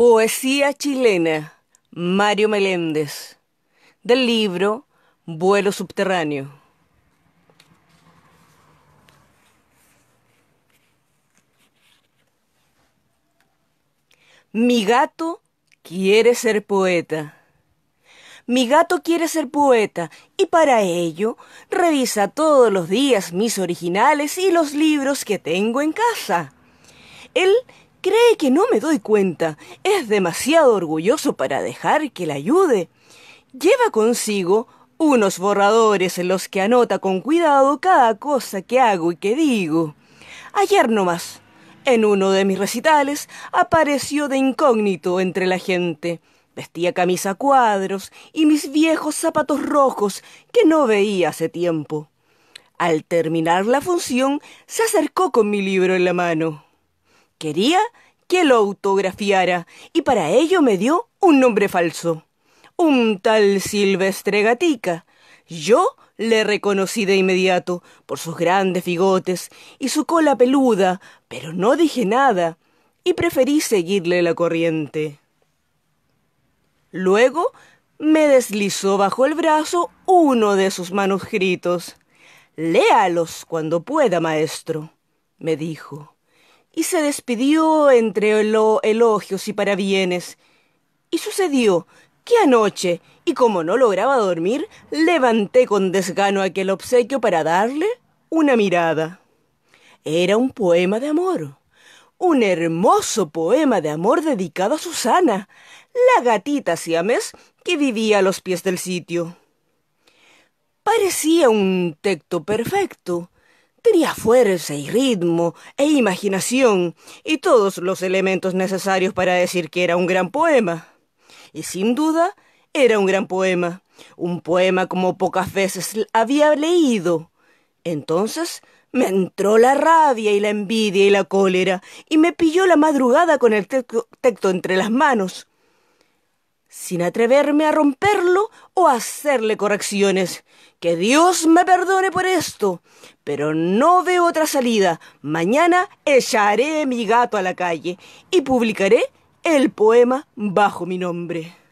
Poesía chilena, Mario Meléndez, del libro Vuelo Subterráneo. Mi gato quiere ser poeta. Mi gato quiere ser poeta y para ello revisa todos los días mis originales y los libros que tengo en casa. Él Cree que no me doy cuenta. Es demasiado orgulloso para dejar que la ayude. Lleva consigo unos borradores en los que anota con cuidado cada cosa que hago y que digo. Ayer más. en uno de mis recitales, apareció de incógnito entre la gente. Vestía camisa cuadros y mis viejos zapatos rojos que no veía hace tiempo. Al terminar la función, se acercó con mi libro en la mano. Quería que lo autografiara y para ello me dio un nombre falso. Un tal Silvestre Gatica. Yo le reconocí de inmediato por sus grandes bigotes y su cola peluda, pero no dije nada y preferí seguirle la corriente. Luego me deslizó bajo el brazo uno de sus manuscritos. Léalos cuando pueda, maestro, me dijo y se despidió entre elogios y parabienes. Y sucedió que anoche, y como no lograba dormir, levanté con desgano aquel obsequio para darle una mirada. Era un poema de amor, un hermoso poema de amor dedicado a Susana, la gatita siames que vivía a los pies del sitio. Parecía un texto perfecto, tenía fuerza y ritmo e imaginación y todos los elementos necesarios para decir que era un gran poema. Y sin duda, era un gran poema, un poema como pocas veces había leído. Entonces me entró la rabia y la envidia y la cólera, y me pilló la madrugada con el texto entre las manos sin atreverme a romperlo o hacerle correcciones. Que Dios me perdone por esto, pero no veo otra salida. Mañana echaré mi gato a la calle y publicaré el poema bajo mi nombre.